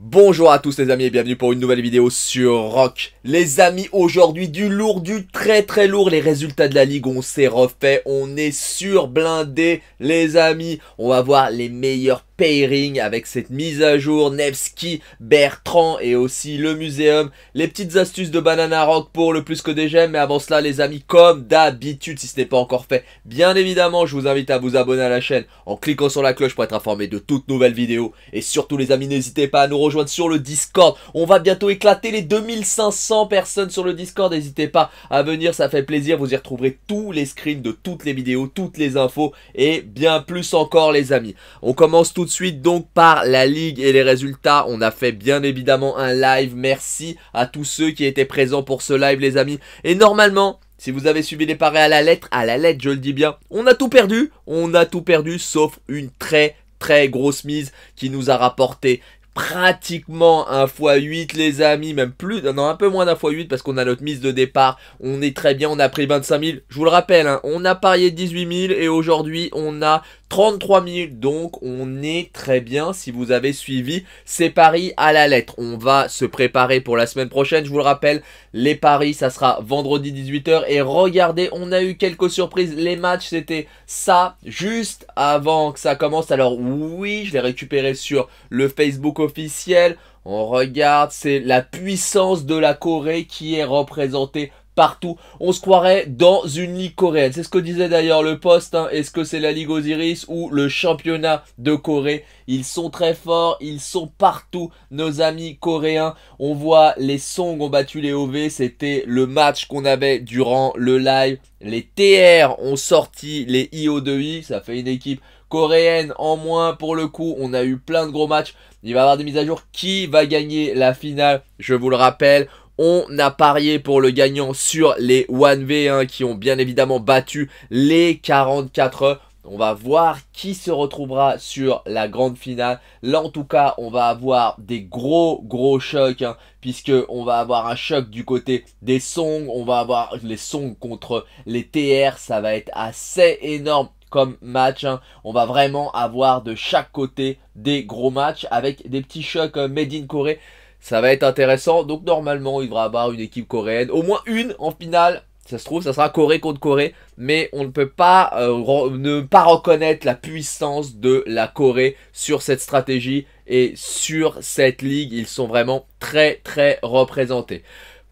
Bonjour à tous les amis et bienvenue pour une nouvelle vidéo sur Rock. Les amis, aujourd'hui du lourd, du très très lourd, les résultats de la ligue, on s'est refait, on est surblindé les amis. On va voir les meilleurs pairing avec cette mise à jour, Nevsky, Bertrand et aussi le muséum, les petites astuces de Banana Rock pour le plus que des gemmes Mais avant cela les amis, comme d'habitude, si ce n'est pas encore fait, bien évidemment, je vous invite à vous abonner à la chaîne en cliquant sur la cloche pour être informé de toutes nouvelles vidéos. Et surtout les amis, n'hésitez pas à nous rejoindre sur le Discord. On va bientôt éclater les 2500 personnes sur le Discord. N'hésitez pas à venir, ça fait plaisir. Vous y retrouverez tous les screens de toutes les vidéos, toutes les infos et bien plus encore les amis. On commence tout de suite donc par la ligue et les résultats. On a fait bien évidemment un live. Merci à tous ceux qui étaient présents pour ce live les amis. Et normalement, si vous avez suivi les paris à la lettre, à la lettre je le dis bien, on a tout perdu. On a tout perdu sauf une très très grosse mise qui nous a rapporté pratiquement un x 8 les amis, même plus, non un peu moins d'un x 8 parce qu'on a notre mise de départ, on est très bien, on a pris 25 000, je vous le rappelle, hein, on a parié 18 000 et aujourd'hui on a 33 minutes donc, on est très bien si vous avez suivi ces paris à la lettre. On va se préparer pour la semaine prochaine, je vous le rappelle, les paris ça sera vendredi 18h et regardez, on a eu quelques surprises, les matchs c'était ça juste avant que ça commence. Alors oui, je l'ai récupéré sur le Facebook officiel. On regarde, c'est la puissance de la Corée qui est représentée partout. On se croirait dans une ligue coréenne. C'est ce que disait d'ailleurs le poste. Hein. Est-ce que c'est la Ligue Osiris ou le championnat de Corée Ils sont très forts, ils sont partout, nos amis coréens. On voit les Song ont battu les OV. C'était le match qu'on avait durant le live. Les TR ont sorti les IO2I. Ça fait une équipe coréenne en moins pour le coup. On a eu plein de gros matchs. Il va y avoir des mises à jour. Qui va gagner la finale Je vous le rappelle. On a parié pour le gagnant sur les 1v1 hein, qui ont bien évidemment battu les 44 on va voir qui se retrouvera sur la grande finale. Là, en tout cas, on va avoir des gros, gros chocs, Puisqu'on hein, puisque on va avoir un choc du côté des songs. On va avoir les songs contre les TR. Ça va être assez énorme comme match. Hein. On va vraiment avoir de chaque côté des gros matchs avec des petits chocs euh, made in Corée. Ça va être intéressant. Donc normalement, il devra avoir une équipe coréenne. Au moins une en finale. Ça se trouve, ça sera Corée contre Corée. Mais on ne peut pas euh, ne pas reconnaître la puissance de la Corée sur cette stratégie et sur cette ligue. Ils sont vraiment très très représentés.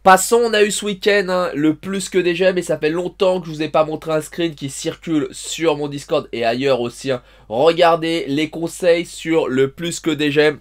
Passons, on a eu ce week-end hein, le plus que des gemmes. et ça fait longtemps que je vous ai pas montré un screen qui circule sur mon Discord et ailleurs aussi. Hein. Regardez les conseils sur le plus que des gemmes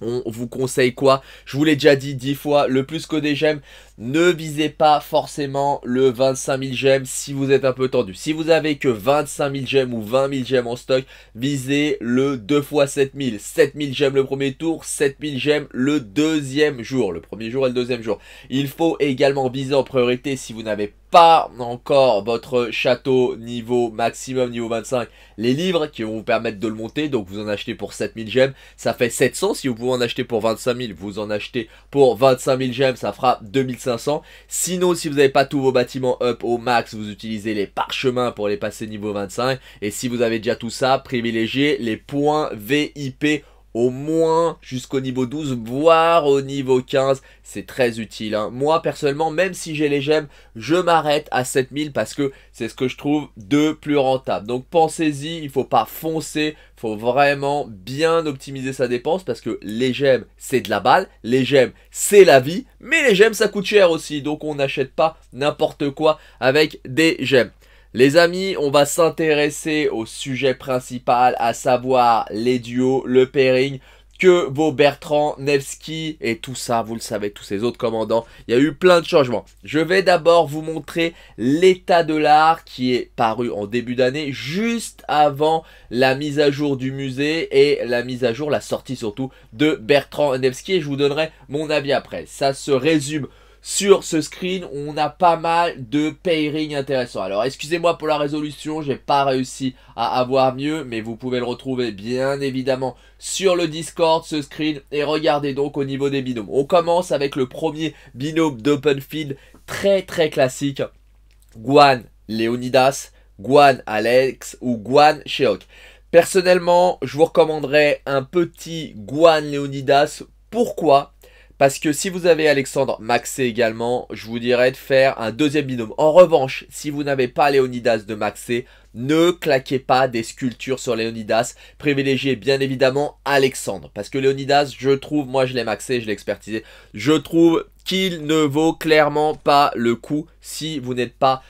on vous conseille quoi Je vous l'ai déjà dit dix fois, le plus que des gemmes, ne visez pas forcément le 25 000 gemmes si vous êtes un peu tendu. Si vous avez que 25 000 gemmes ou 20 000 gemmes en stock, visez le 2 fois 7 000. 7 000 gemmes le premier tour, 7 000 gemmes le deuxième jour, le premier jour et le deuxième jour. Il faut également viser en priorité si vous n'avez pas encore votre château niveau maximum, niveau 25, les livres qui vont vous permettre de le monter. Donc vous en achetez pour 000 gemmes, ça fait 700. Si vous pouvez en acheter pour 25 000, vous en achetez pour 25 000 gemmes, ça fera 2500 Sinon, si vous n'avez pas tous vos bâtiments up au max, vous utilisez les parchemins pour les passer niveau 25. Et si vous avez déjà tout ça, privilégiez les points VIP au moins jusqu'au niveau 12, voire au niveau 15. C'est très utile. Hein. Moi, personnellement, même si j'ai les gemmes, je m'arrête à 7000 parce que c'est ce que je trouve de plus rentable. Donc pensez-y, il ne faut pas foncer, il faut vraiment bien optimiser sa dépense parce que les gemmes, c'est de la balle, les gemmes, c'est la vie, mais les gemmes, ça coûte cher aussi. Donc on n'achète pas n'importe quoi avec des gemmes. Les amis, on va s'intéresser au sujet principal, à savoir les duos, le pairing, que vaut Bertrand, Nevsky et tout ça, vous le savez, tous ces autres commandants. Il y a eu plein de changements. Je vais d'abord vous montrer l'état de l'art qui est paru en début d'année, juste avant la mise à jour du musée et la mise à jour, la sortie surtout de Bertrand Nevsky. Et je vous donnerai mon avis après. Ça se résume sur ce screen, on a pas mal de pairing intéressants. Alors, excusez-moi pour la résolution, j'ai pas réussi à avoir mieux, mais vous pouvez le retrouver bien évidemment sur le Discord, ce screen. Et regardez donc au niveau des binômes. On commence avec le premier binôme d'open field, très très classique. Guan Leonidas, Guan Alex ou Guan Sheok. Personnellement, je vous recommanderais un petit Guan Leonidas. Pourquoi parce que si vous avez Alexandre Maxé également, je vous dirais de faire un deuxième binôme. En revanche, si vous n'avez pas Léonidas de Maxé, ne claquez pas des sculptures sur Léonidas. Privilégiez bien évidemment Alexandre. Parce que Léonidas, je trouve, moi je l'ai maxé, je l'ai expertisé, je trouve qu'il ne vaut clairement pas le coup si vous n'êtes pas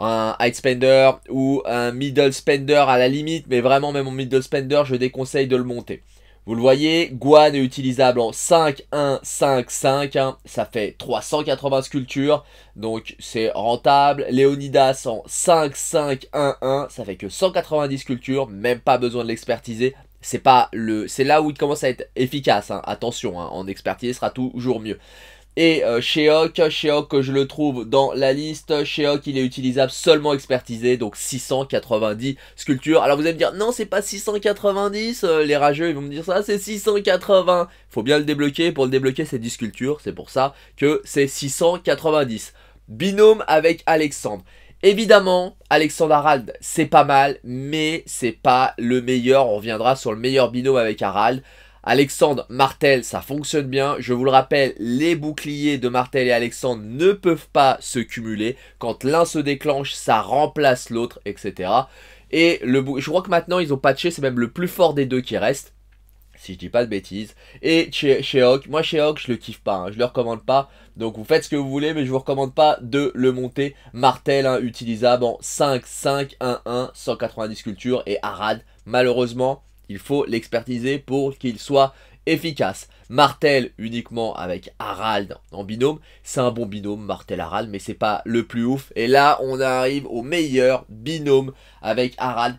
un high spender ou un middle spender à la limite, mais vraiment même en middle spender, je déconseille de le monter. Vous le voyez, Guan est utilisable en 5, 1, 5, 5. Ça fait 380 sculptures. Donc c'est rentable. Leonidas en 5, 5, 1, 1. Ça fait que 190 sculptures. Même pas besoin de l'expertiser. C'est le, là où il commence à être efficace. Hein. Attention, hein, en expertise, sera toujours mieux. Et euh, Cheok que je le trouve dans la liste, Sheok il est utilisable seulement expertisé, donc 690 sculptures. Alors vous allez me dire, non c'est pas 690, euh, les rageux ils vont me dire ça, c'est 680. Faut bien le débloquer, pour le débloquer c'est 10 sculptures, c'est pour ça que c'est 690. Binôme avec Alexandre. Évidemment, Alexandre Harald, c'est pas mal, mais c'est pas le meilleur. On reviendra sur le meilleur binôme avec Harald. Alexandre Martel, ça fonctionne bien. Je vous le rappelle, les boucliers de Martel et Alexandre ne peuvent pas se cumuler. Quand l'un se déclenche, ça remplace l'autre, etc. Et le je crois que maintenant, ils ont patché, c'est même le plus fort des deux qui reste. Si je dis pas de bêtises. Et chez, moi chez je le kiffe pas, Je hein. je le recommande pas. Donc vous faites ce que vous voulez, mais je vous recommande pas de le monter. Martel, hein, utilisable en 5, 5, 1, 1, 190 sculptures et Arad, malheureusement il faut l'expertiser pour qu'il soit efficace. Martel uniquement avec Harald en binôme, c'est un bon binôme Martel-Harald, mais c'est pas le plus ouf. Et là, on arrive au meilleur binôme avec Harald.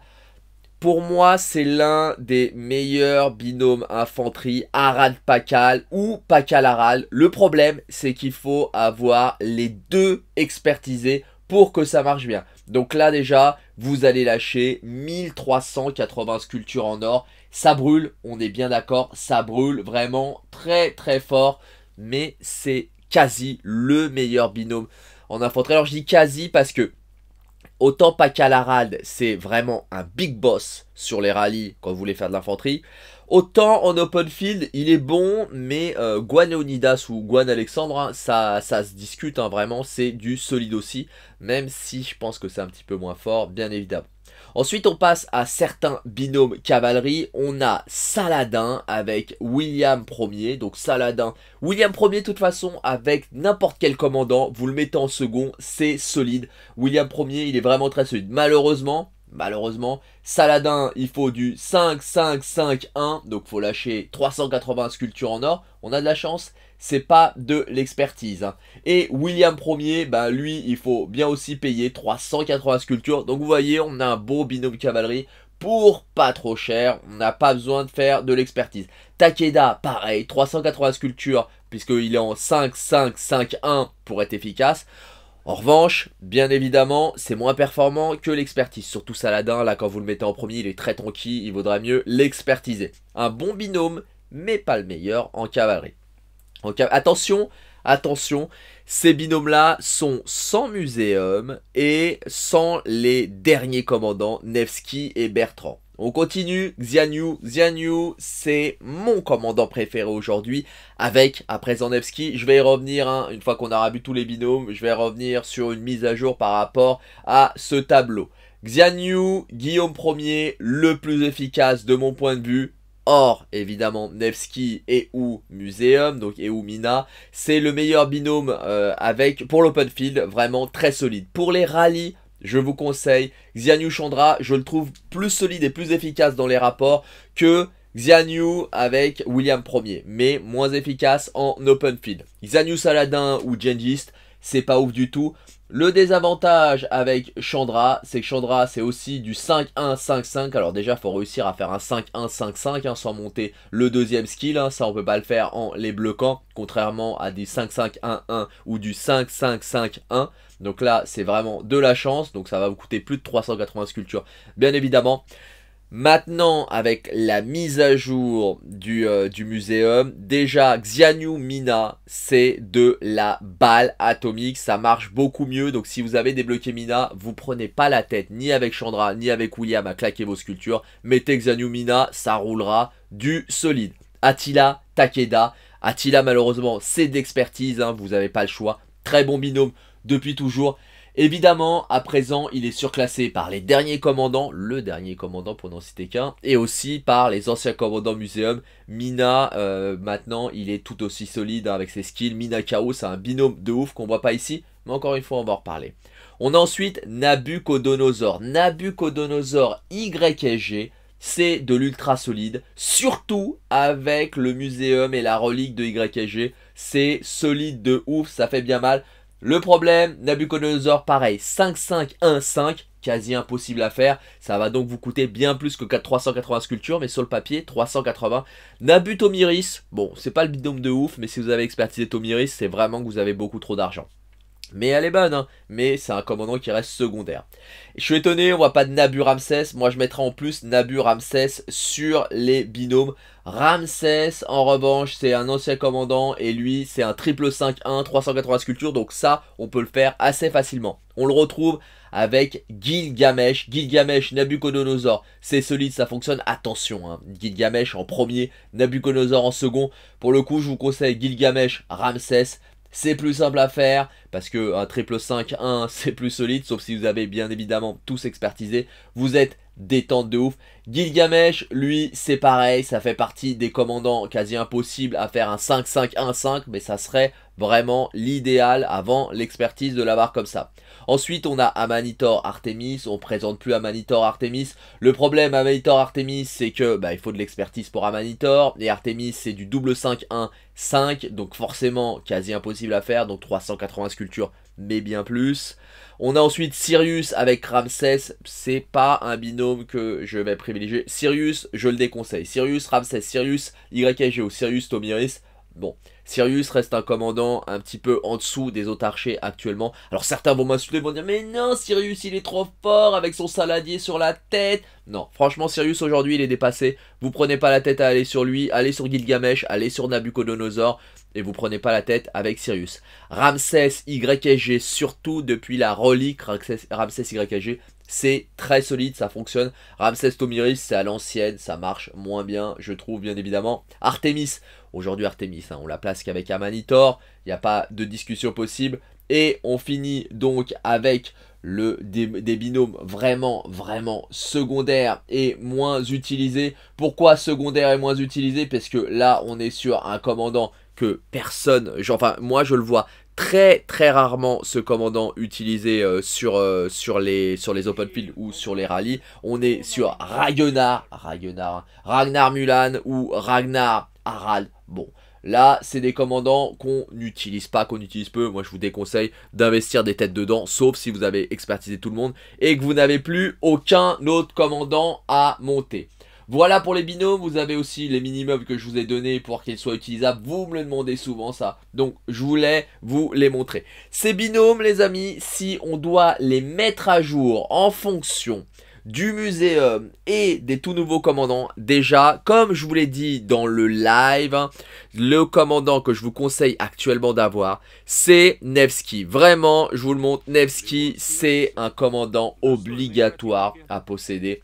Pour moi, c'est l'un des meilleurs binômes infanterie, Harald-Pakal ou Pakal-Harald. Le problème, c'est qu'il faut avoir les deux expertisés pour que ça marche bien. Donc là déjà, vous allez lâcher 1380 sculptures en or. Ça brûle, on est bien d'accord, ça brûle vraiment très très fort. Mais c'est quasi le meilleur binôme en infanterie. Alors je dis quasi parce que autant la c'est vraiment un big boss sur les rallyes quand vous voulez faire de l'infanterie. Autant en open field, il est bon, mais euh, Guan Leonidas ou Guan Alexandre, hein, ça, ça se discute hein, vraiment, c'est du solide aussi, même si je pense que c'est un petit peu moins fort, bien évidemment. Ensuite, on passe à certains binômes cavalerie. On a Saladin avec William Ier. Donc Saladin, William Ier, de toute façon, avec n'importe quel commandant, vous le mettez en second, c'est solide. William Ier, il est vraiment très solide. Malheureusement, malheureusement. Saladin, il faut du 5, 5, 5, 1. Donc il faut lâcher 380 sculptures en or. On a de la chance, c'est pas de l'expertise. Hein. Et William Ier, bah lui, il faut bien aussi payer 380 sculptures. Donc vous voyez, on a un beau binôme cavalerie pour pas trop cher. On n'a pas besoin de faire de l'expertise. Takeda, pareil, 380 sculptures, puisqu'il est en 5, 5, 5, 1 pour être efficace. En revanche, bien évidemment, c'est moins performant que l'expertise. Surtout Saladin, là, quand vous le mettez en premier, il est très tranquille, il vaudra mieux l'expertiser. Un bon binôme, mais pas le meilleur en cavalerie. attention, attention, ces binômes-là sont sans muséum et sans les derniers commandants, Nevsky et Bertrand. On continue, Xianyu, Xianyu, c'est mon commandant préféré aujourd'hui, avec, présent Nevsky. je vais y revenir, hein. une fois qu'on aura vu tous les binômes, je vais revenir sur une mise à jour par rapport à ce tableau. Xianyu, Guillaume 1er, le plus efficace de mon point de vue, Or, évidemment, Nevsky et ou Museum, donc et ou Mina, c'est le meilleur binôme euh, avec pour l'open field, vraiment très solide. Pour les rallyes, je vous conseille Xianyu Chandra. Je le trouve plus solide et plus efficace dans les rapports que Xianyu avec William Ier, mais moins efficace en open field. Xianyu Saladin ou Gengist, c'est pas ouf du tout. Le désavantage avec Chandra, c'est que Chandra, c'est aussi du 5-1-5-5. Alors déjà, il faut réussir à faire un 5-1-5-5 hein, sans monter le deuxième skill. Hein. Ça, on peut pas le faire en les bloquant, contrairement à des 5-5-1-1 ou du 5-5-5-1. Donc là, c'est vraiment de la chance. Donc ça va vous coûter plus de 380 sculptures, bien évidemment. Maintenant, avec la mise à jour du, euh, du muséum, déjà Xianyu Mina, c'est de la balle atomique. Ça marche beaucoup mieux. Donc, si vous avez débloqué Mina, vous prenez pas la tête ni avec Chandra ni avec William à claquer vos sculptures. Mettez Xianyu Mina, ça roulera du solide. Attila, Takeda. Attila, malheureusement, c'est d'expertise. Hein, vous n'avez pas le choix. Très bon binôme depuis toujours. Évidemment, à présent, il est surclassé par les derniers commandants, le dernier commandant pour n'en citer qu'un, et aussi par les anciens commandants muséum. Mina, euh, maintenant, il est tout aussi solide hein, avec ses skills. Mina Chaos, c'est un binôme de ouf qu'on voit pas ici, mais encore une fois, on va en reparler. On a ensuite Nabucodonosor. Nabucodonosor YSG, c'est de l'ultra solide, surtout avec le muséum et la relique de YSG. C'est solide de ouf, ça fait bien mal. Le problème, Nabucodonosor, pareil, 5-5-1-5, quasi impossible à faire. Ça va donc vous coûter bien plus que 380 sculptures, mais sur le papier, 380. Nabutomiris, bon, c'est pas le binôme de ouf, mais si vous avez expertisé Tomiris, c'est vraiment que vous avez beaucoup trop d'argent. Mais elle est bonne, hein. mais c'est un commandant qui reste secondaire. Je suis étonné, on voit pas de Nabu Ramsès. Moi, je mettrai en plus Nabu Ramsès sur les binômes. Ramsès, en revanche, c'est un ancien commandant et lui, c'est un triple 5-1, 380 sculptures. Donc ça, on peut le faire assez facilement. On le retrouve avec Gilgamesh. Gilgamesh, Nabucodonosor, c'est solide, ça fonctionne. Attention, hein. Gilgamesh en premier, Nabucodonosor en second. Pour le coup, je vous conseille Gilgamesh, Ramsès. C'est plus simple à faire parce que un triple 5-1 c'est plus solide sauf si vous avez bien évidemment tous expertisé. Vous êtes détente de ouf. Gilgamesh, lui, c'est pareil, ça fait partie des commandants quasi impossibles à faire un 5-5-1-5, mais ça serait Vraiment l'idéal avant l'expertise de l'avoir comme ça. Ensuite, on a Amanitor Artemis. On présente plus Amanitor Artemis. Le problème Amanitor Artemis, c'est que bah, il faut de l'expertise pour Amanitor. Et Artemis, c'est du double 5-1. 5, donc forcément quasi impossible à faire, donc 380 sculptures, mais bien plus. On a ensuite Sirius avec Ramsès, c'est pas un binôme que je vais privilégier. Sirius, je le déconseille. Sirius, Ramsès, Sirius, YGO, Sirius, Tomiris, bon. Sirius reste un commandant un petit peu en dessous des autres archers actuellement. Alors certains vont m'insulter, vont dire mais non Sirius il est trop fort avec son saladier sur la tête. Non, franchement Sirius aujourd'hui il est dépassé. Vous prenez pas la tête à aller sur lui, allez sur Gilgamesh, allez sur Nabucodonosor et vous prenez pas la tête avec Sirius. Ramsès YSG surtout depuis la relique Ramsès YSG c'est très solide, ça fonctionne. Ramsès Tomiris, c'est à l'ancienne, ça marche moins bien, je trouve, bien évidemment. Artemis, aujourd'hui Artemis, hein, on la place parce qu'avec Amanitor, il n'y a pas de discussion possible. Et on finit donc avec le, des, binômes vraiment, vraiment secondaires et moins utilisés. Pourquoi secondaire et moins utilisé Parce que là, on est sur un commandant que personne, enfin, moi je le vois très très rarement ce commandant utilisé euh, sur, euh, sur, les, sur les open field ou sur les rallyes. On est sur Ragnar, Ragnar, hein. Ragnar Mulan ou Ragnar Aral, Bon, Là, c'est des commandants qu'on n'utilise pas, qu'on utilise peu. Moi, je vous déconseille d'investir des têtes dedans, sauf si vous avez expertisé tout le monde et que vous n'avez plus aucun autre commandant à monter. Voilà pour les binômes, vous avez aussi les mini-meubles que je vous ai donnés pour qu'ils soient utilisables, vous me le demandez souvent ça, donc je voulais vous les montrer. Ces binômes les amis, si on doit les mettre à jour en fonction du muséum et des tout nouveaux commandants. Déjà, comme je vous l'ai dit dans le live, hein, le commandant que je vous conseille actuellement d'avoir, c'est Nevsky. Vraiment, je vous le montre, Nevsky, c'est un commandant obligatoire à posséder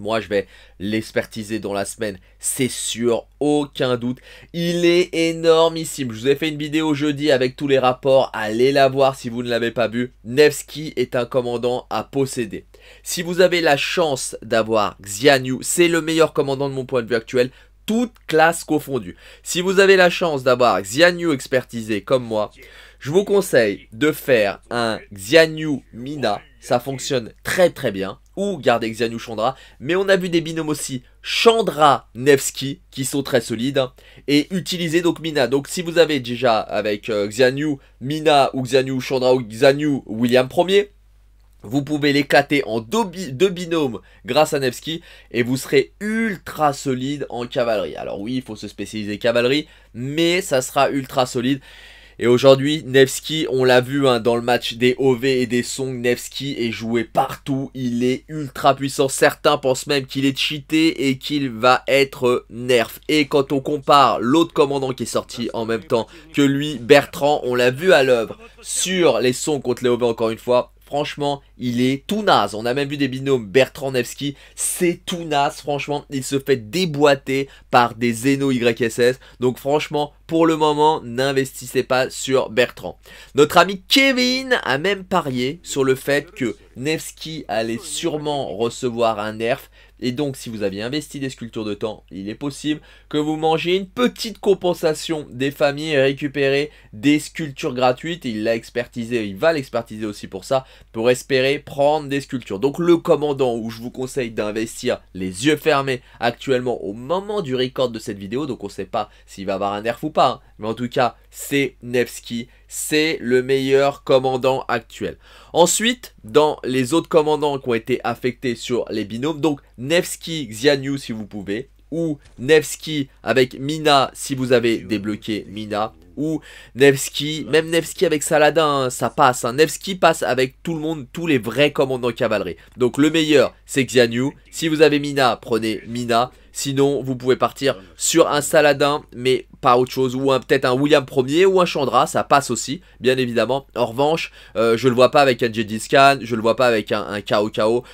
moi, je vais l'expertiser dans la semaine, c'est sûr, aucun doute. Il est énormissime. Je vous ai fait une vidéo jeudi avec tous les rapports. Allez la voir si vous ne l'avez pas vu. Nevsky est un commandant à posséder. Si vous avez la chance d'avoir Xianyu, c'est le meilleur commandant de mon point de vue actuel. Toute classe confondue. Si vous avez la chance d'avoir Xianyu expertisé comme moi, je vous conseille de faire un Xianyu Mina ça fonctionne très très bien, ou garder Xianyu Chandra, mais on a vu des binômes aussi Chandra-Nevsky qui sont très solides, hein, et utiliser donc Mina. Donc si vous avez déjà avec euh, Xianou Mina ou Xianyu Chandra ou Xianyu William 1er, vous pouvez l'éclater en deux, binômes grâce à Nevsky et vous serez ultra solide en cavalerie. Alors oui, il faut se spécialiser cavalerie, mais ça sera ultra solide. Et aujourd'hui, Nevsky, on l'a vu hein, dans le match des OV et des Song, Nevsky est joué partout. Il est ultra puissant. Certains pensent même qu'il est cheaté et qu'il va être nerf. Et quand on compare l'autre commandant qui est sorti en même temps que lui, Bertrand, on l'a vu à l'œuvre sur les Song contre les OV encore une fois. Franchement, il est tout naze. On a même vu des binômes Bertrand Nevsky. C'est tout naze, franchement. Il se fait déboîter par des Zeno YSS. Donc franchement, pour le moment, n'investissez pas sur Bertrand. Notre ami Kevin a même parié sur le fait que Nevsky allait sûrement recevoir un nerf, et donc, si vous aviez investi des sculptures de temps, il est possible que vous mangiez une petite compensation des familles et récupérer des sculptures gratuites. il l'a expertisé, il va l'expertiser aussi pour ça, pour espérer prendre des sculptures. Donc, le commandant où je vous conseille d'investir les yeux fermés actuellement au moment du record de cette vidéo. Donc, on ne sait pas s'il va avoir un nerf ou pas. Hein. Mais en tout cas, c'est Nevsky. C'est le meilleur commandant actuel. Ensuite, dans les autres commandants qui ont été affectés sur les binômes, donc Nevsky Xianyu si vous pouvez, ou Nevsky avec Mina si vous avez débloqué Mina, ou Nevsky, même Nevsky avec Saladin, hein, ça passe. Hein. Nevsky passe avec tout le monde, tous les vrais commandants cavalerie. Donc le meilleur, c'est Xianyu. Si vous avez Mina, prenez Mina. Sinon, vous pouvez partir sur un Saladin, mais pas autre chose, ou peut-être un William 1er ou un Chandra, ça passe aussi, bien évidemment. En revanche, euh, je le vois pas avec un Jedi Scan, je le vois pas avec un, un Kao,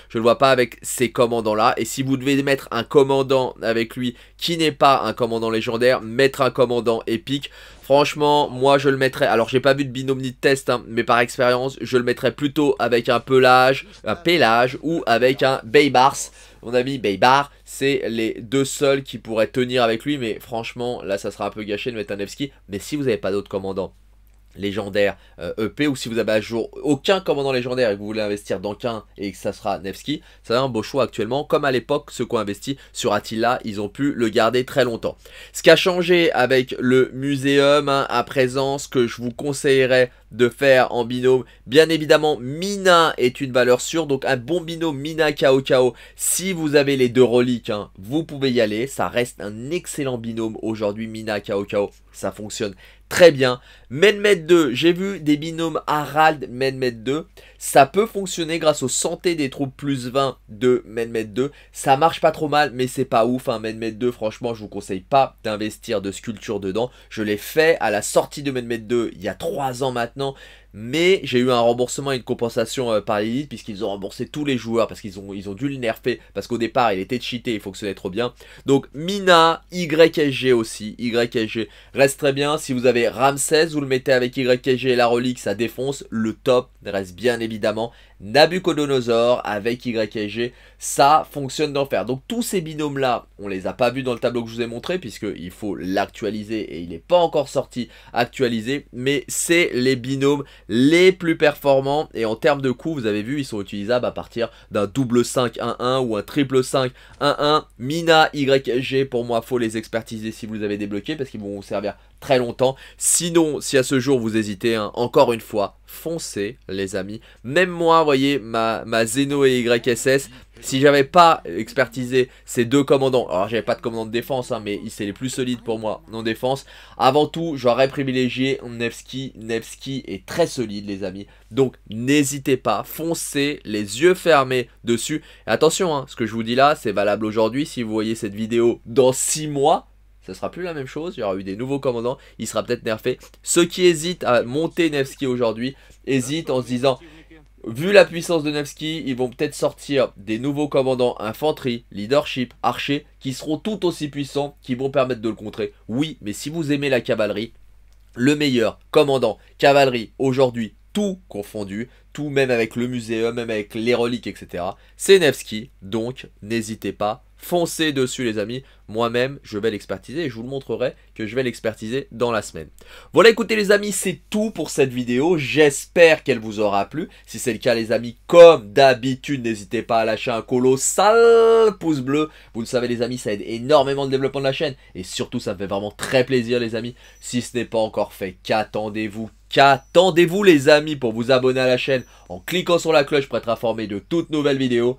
je le vois pas avec ces commandants-là. Et si vous devez mettre un commandant avec lui qui n'est pas un commandant légendaire, mettre un commandant épique, Franchement, moi je le mettrais, alors j'ai pas vu de binôme ni de test, hein, mais par expérience, je le mettrais plutôt avec un pelage, un pelage ou avec un Baybars. Mon ami baybars, c'est les deux seuls qui pourraient tenir avec lui, mais franchement, là ça sera un peu gâché de mettre un Nevsky. Mais si vous n'avez pas d'autres commandants légendaire EP euh, e ou si vous avez à jour aucun commandant légendaire et que vous voulez investir dans qu'un et que ça sera Nevsky, ça un beau choix actuellement. Comme à l'époque, ceux qui ont investi sur Attila, ils ont pu le garder très longtemps. Ce qui a changé avec le muséum hein, à présent, ce que je vous conseillerais de faire en binôme. Bien évidemment, Mina est une valeur sûre, donc un bon binôme Mina Kao Kao. Si vous avez les deux reliques, hein, vous pouvez y aller. Ça reste un excellent binôme aujourd'hui, Mina Kao Kao. Ça fonctionne très bien. Menmet 2, j'ai vu des binômes Harald Menmet 2. Ça peut fonctionner grâce aux santé des troupes plus 20 de Medmed 2. Ça marche pas trop mal, mais c'est pas ouf. Med hein. Medmed 2, franchement, je vous conseille pas d'investir de sculpture dedans. Je l'ai fait à la sortie de Medmed 2 il y a 3 ans maintenant. Mais j'ai eu un remboursement et une compensation euh, par l'élite puisqu'ils ont remboursé tous les joueurs parce qu'ils ont, ils ont dû le nerfer parce qu'au départ il était cheaté, il fonctionnait trop bien. Donc Mina, YSG aussi, YSG reste très bien. Si vous avez Ramsès, vous le mettez avec YSG et la relique, ça défonce. Le top reste bien évidemment Nabucodonosor avec YG, ça fonctionne d'enfer. Donc tous ces binômes là, on les a pas vus dans le tableau que je vous ai montré puisqu'il faut l'actualiser et il n'est pas encore sorti actualisé, mais c'est les binômes les plus performants et en termes de coûts vous avez vu, ils sont utilisables à partir d'un double 5-1-1 ou un triple 5-1-1. Mina, YG, pour moi, faut les expertiser si vous les avez débloqué parce qu'ils vont vous servir très longtemps. Sinon, si à ce jour vous hésitez, hein, encore une fois, foncez les amis. Même moi, voyez, ma, ma Zeno et YSS, si j'avais pas expertisé ces deux commandants, alors j'avais pas de commandant de défense, mais hein, mais c'est les plus solides pour moi non défense. Avant tout, j'aurais privilégié Nevsky. Nevsky est très solide les amis. Donc n'hésitez pas, foncez les yeux fermés dessus. Et attention, hein, ce que je vous dis là, c'est valable aujourd'hui. Si vous voyez cette vidéo dans six mois, ne sera plus la même chose. Il y aura eu des nouveaux commandants, il sera peut-être nerfé. Ceux qui hésitent à monter Nevsky aujourd'hui hésitent en se disant vu la puissance de Nevsky, ils vont peut-être sortir des nouveaux commandants infanterie, leadership, archers, qui seront tout aussi puissants, qui vont permettre de le contrer. Oui, mais si vous aimez la cavalerie, le meilleur commandant cavalerie aujourd'hui, tout confondu, tout même avec le muséum, même avec les reliques, etc., c'est Nevsky. Donc, n'hésitez pas, foncez dessus les amis. Moi-même, je vais l'expertiser et je vous le montrerai que je vais l'expertiser dans la semaine. Voilà, écoutez les amis, c'est tout pour cette vidéo. J'espère qu'elle vous aura plu. Si c'est le cas les amis, comme d'habitude, n'hésitez pas à lâcher un colossal pouce bleu. Vous le savez les amis, ça aide énormément le développement de la chaîne. Et surtout, ça me fait vraiment très plaisir les amis. Si ce n'est pas encore fait, qu'attendez-vous Qu'attendez-vous les amis pour vous abonner à la chaîne en cliquant sur la cloche pour être informé de toutes nouvelles vidéos